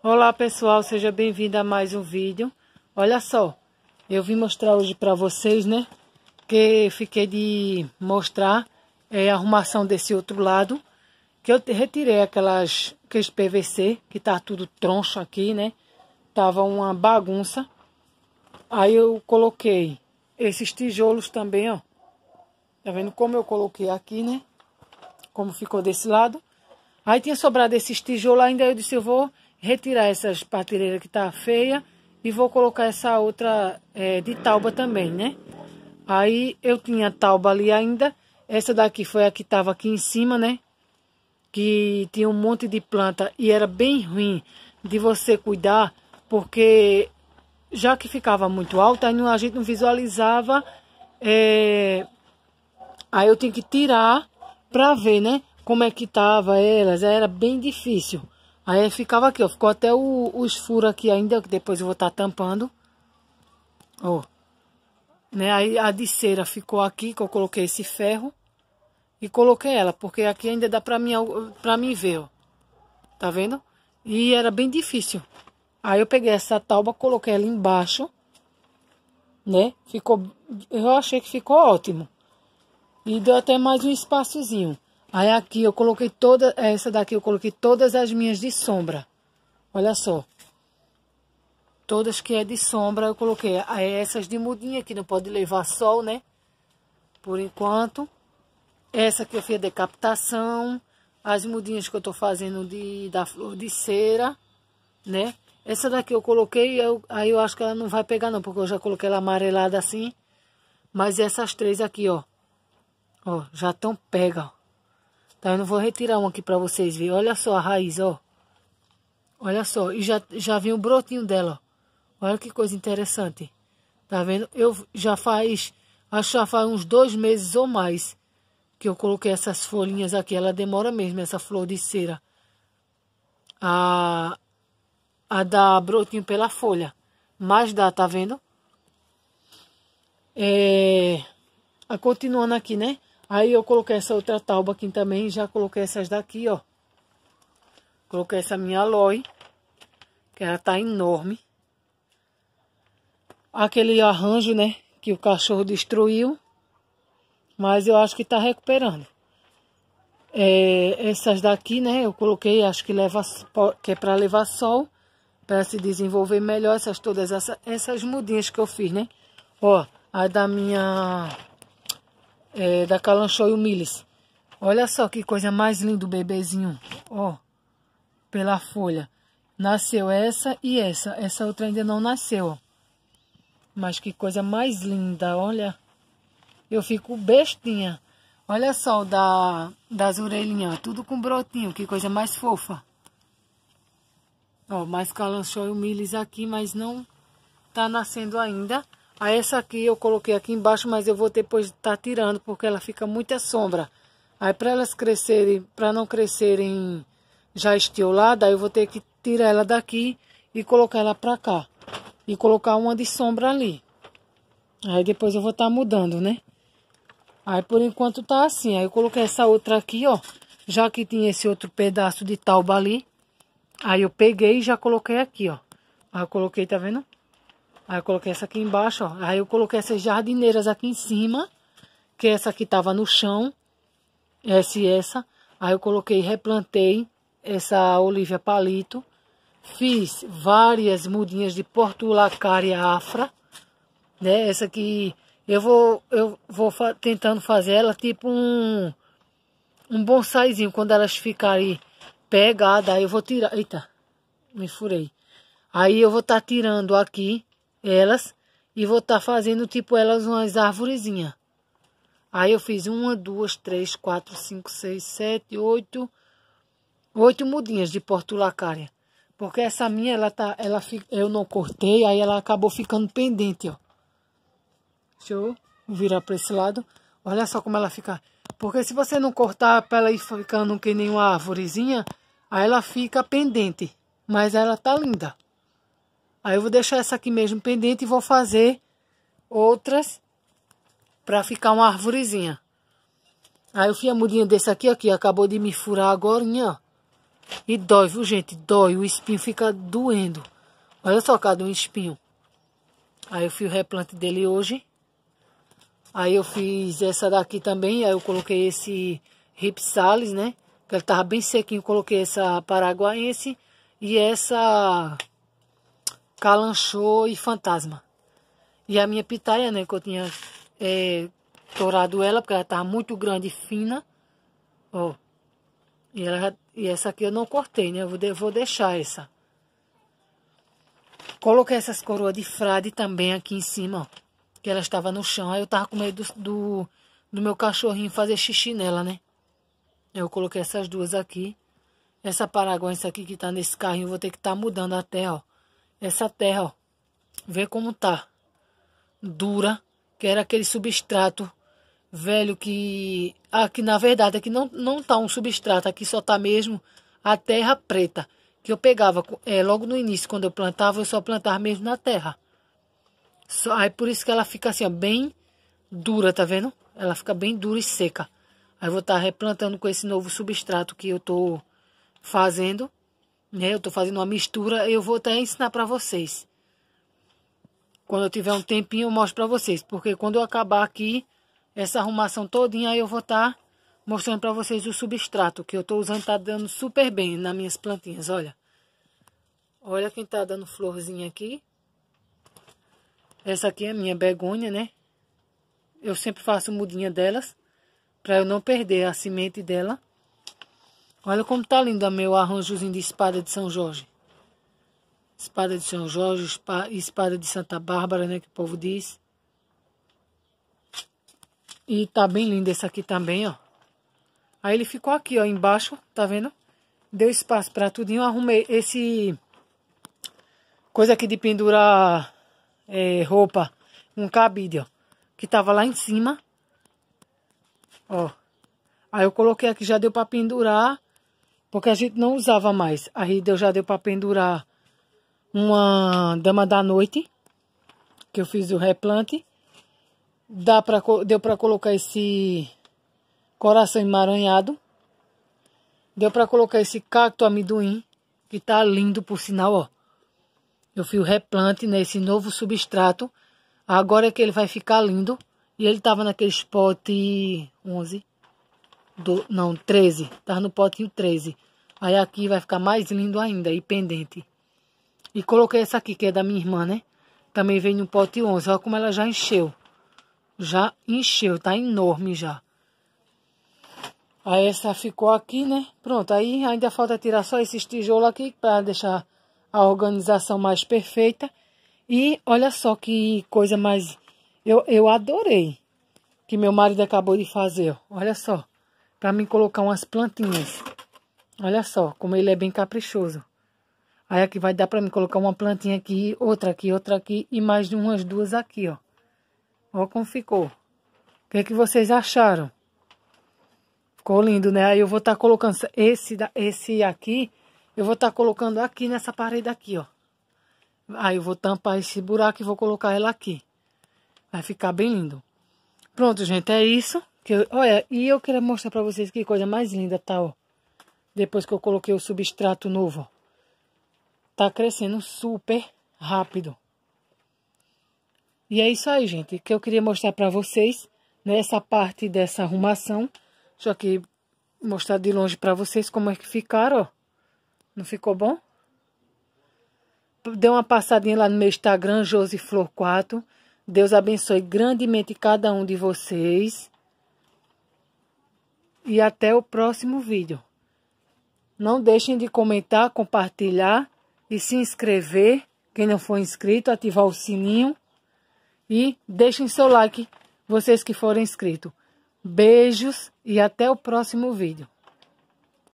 Olá pessoal, seja bem-vindo a mais um vídeo. Olha só, eu vim mostrar hoje para vocês, né? Que fiquei de mostrar é, a arrumação desse outro lado. Que eu retirei aquelas, aqueles PVC, que tá tudo troncho aqui, né? Tava uma bagunça. Aí eu coloquei esses tijolos também, ó. Tá vendo como eu coloquei aqui, né? Como ficou desse lado. Aí tinha sobrado esses tijolos ainda, eu disse, eu vou retirar essas partilheiras que está feia e vou colocar essa outra é, de tauba também, né? Aí eu tinha tauba ali ainda. Essa daqui foi a que estava aqui em cima, né? Que tinha um monte de planta e era bem ruim de você cuidar, porque já que ficava muito alta, a gente não visualizava. É... Aí eu tinha que tirar para ver, né? Como é que tava elas. Era bem difícil. Aí ficava aqui, ó. Ficou até o, os furos aqui ainda, que depois eu vou estar tá tampando. Ó. Né? Aí a de cera ficou aqui, que eu coloquei esse ferro. E coloquei ela, porque aqui ainda dá pra mim, pra mim ver, ó. Tá vendo? E era bem difícil. Aí eu peguei essa tábua, coloquei ela embaixo. Né? Ficou... Eu achei que ficou ótimo. E deu até mais um espaçozinho. Aí aqui eu coloquei toda, essa daqui eu coloquei todas as minhas de sombra. Olha só. Todas que é de sombra eu coloquei. Aí essas de mudinha que não pode levar sol, né? Por enquanto. Essa que eu fiz a decapitação. As mudinhas que eu tô fazendo de, da flor de cera, né? Essa daqui eu coloquei, eu, aí eu acho que ela não vai pegar não, porque eu já coloquei ela amarelada assim. Mas essas três aqui, ó. Ó, já tão pega, ó. Tá, eu não vou retirar um aqui para vocês verem. Olha só a raiz, ó. Olha só, e já, já vem o brotinho dela, ó. Olha que coisa interessante. Tá vendo? Eu já faz, acho que já faz uns dois meses ou mais que eu coloquei essas folhinhas aqui. Ela demora mesmo, essa flor de cera. A, a dar brotinho pela folha. Mas dá, tá vendo? É, a continuando aqui, né? Aí eu coloquei essa outra tauba aqui também, já coloquei essas daqui, ó. Coloquei essa minha aloe, que ela tá enorme. Aquele arranjo, né, que o cachorro destruiu, mas eu acho que tá recuperando. É, essas daqui, né, eu coloquei, acho que leva, que é para levar sol, para se desenvolver melhor essas todas essas mudinhas que eu fiz, né? Ó, a da minha é, da Calanchoio Miles. Olha só que coisa mais linda o bebezinho. Ó, pela folha. Nasceu essa e essa. Essa outra ainda não nasceu, Mas que coisa mais linda, olha. Eu fico bestinha. Olha só o da, das orelhinhas, tudo com brotinho, que coisa mais fofa. Ó, mais calanchoio milis aqui, mas não tá nascendo ainda. Aí essa aqui eu coloquei aqui embaixo, mas eu vou depois estar tá tirando, porque ela fica muita sombra. Aí para elas crescerem, para não crescerem já estiolada, eu vou ter que tirar ela daqui e colocar ela para cá. E colocar uma de sombra ali. Aí depois eu vou estar tá mudando, né? Aí por enquanto tá assim. Aí eu coloquei essa outra aqui, ó. Já que tinha esse outro pedaço de tauba ali. Aí eu peguei e já coloquei aqui, ó. Aí eu coloquei, tá vendo? Aí eu coloquei essa aqui embaixo, ó. Aí eu coloquei essas jardineiras aqui em cima, que é essa aqui tava no chão, essa e essa. Aí eu coloquei, replantei essa Olivia palito. Fiz várias mudinhas de portulacaria afra, né? Essa aqui eu vou eu vou fa tentando fazer ela tipo um um bonsaizinho quando elas ficarem pegadas, aí eu vou tirar, eita, me furei. Aí eu vou estar tá tirando aqui elas e vou estar tá fazendo tipo elas umas árvorezinhas. Aí eu fiz uma, duas, três, quatro, cinco, seis, sete, oito, oito mudinhas de portulacária. Porque essa minha, ela tá, ela eu não cortei, aí ela acabou ficando pendente, ó. Deixa eu virar para esse lado. Olha só como ela fica. Porque se você não cortar para ela ir ficando que nem uma árvorezinha, aí ela fica pendente. Mas ela tá linda. Aí eu vou deixar essa aqui mesmo pendente e vou fazer outras para ficar uma arvorezinha. Aí eu fui a mudinha desse aqui, aqui, acabou de me furar agora, ó. E dói, viu, gente? Dói, o espinho fica doendo. Olha só, cada um espinho. Aí eu fiz o replante dele hoje. Aí eu fiz essa daqui também, aí eu coloquei esse Ripsalis, né? Que ele tava bem sequinho, coloquei essa paraguaense e essa calanchou e fantasma. E a minha pitaia, né, que eu tinha é, torado ela, porque ela estava muito grande e fina. Ó. E, ela, e essa aqui eu não cortei, né? Eu vou, vou deixar essa. Coloquei essas coroas de frade também aqui em cima, ó. Que ela estava no chão. Aí eu tava com medo do, do, do meu cachorrinho fazer xixi nela, né? Eu coloquei essas duas aqui. Essa paraguaça aqui que tá nesse carrinho, eu vou ter que estar tá mudando até, ó. Essa terra, ó, vê como tá. Dura, que era aquele substrato velho que aqui ah, na verdade aqui não não tá um substrato, aqui só tá mesmo a terra preta que eu pegava é, logo no início quando eu plantava, eu só plantava mesmo na terra. Só, aí por isso que ela fica assim, ó, bem dura, tá vendo? Ela fica bem dura e seca. Aí vou estar tá replantando com esse novo substrato que eu tô fazendo né? Eu estou fazendo uma mistura, eu vou até ensinar para vocês. Quando eu tiver um tempinho, eu mostro para vocês. Porque quando eu acabar aqui, essa arrumação todinha, eu vou estar tá mostrando para vocês o substrato que eu estou usando. Está dando super bem nas minhas plantinhas, olha. Olha quem está dando florzinha aqui. Essa aqui é a minha begônia, né? Eu sempre faço mudinha delas, para eu não perder a semente dela. Olha como tá lindo meu arranjozinho de espada de São Jorge. Espada de São Jorge, espada de Santa Bárbara, né, que o povo diz. E tá bem lindo esse aqui também, ó. Aí ele ficou aqui, ó, embaixo, tá vendo? Deu espaço pra tudinho, arrumei esse... Coisa aqui de pendurar é, roupa, um cabide, ó. Que tava lá em cima. Ó. Aí eu coloquei aqui, já deu pra pendurar porque a gente não usava mais. Aí Deus já deu para pendurar uma dama da noite, que eu fiz o replante. Dá pra, deu para colocar esse coração emaranhado. Deu para colocar esse cacto amendoim, que tá lindo por sinal, ó. Eu fiz o replante nesse novo substrato. Agora é que ele vai ficar lindo. E ele tava naquele spot 11 do, não, 13. Tava no potinho 13. Aí aqui vai ficar mais lindo ainda e pendente. E coloquei essa aqui, que é da minha irmã, né? Também veio no pote 11. Olha como ela já encheu. Já encheu, tá enorme já. Aí essa ficou aqui, né? Pronto, aí ainda falta tirar só esses tijolos aqui para deixar a organização mais perfeita. E olha só que coisa mais... Eu, eu adorei que meu marido acabou de fazer, olha só para me colocar umas plantinhas. Olha só como ele é bem caprichoso. Aí aqui vai dar para me colocar uma plantinha aqui, outra aqui, outra aqui e mais umas duas aqui, ó. Ó como ficou. O que, é que vocês acharam? Ficou lindo, né? Aí eu vou estar tá colocando esse, esse aqui, eu vou estar tá colocando aqui nessa parede aqui, ó. Aí eu vou tampar esse buraco e vou colocar ela aqui. Vai ficar bem lindo. Pronto, gente, é isso. Que eu, olha, e eu queria mostrar para vocês que coisa mais linda tá, ó. Depois que eu coloquei o substrato novo, Tá crescendo super rápido. E é isso aí, gente, que eu queria mostrar para vocês nessa parte dessa arrumação. Só que mostrar de longe para vocês como é que ficaram, ó. Não ficou bom? Dê uma passadinha lá no meu Instagram, Josiflor4. Deus abençoe grandemente cada um de vocês e até o próximo vídeo. Não deixem de comentar, compartilhar e se inscrever. Quem não for inscrito, ativar o sininho e deixem seu like, vocês que forem inscritos. Beijos e até o próximo vídeo.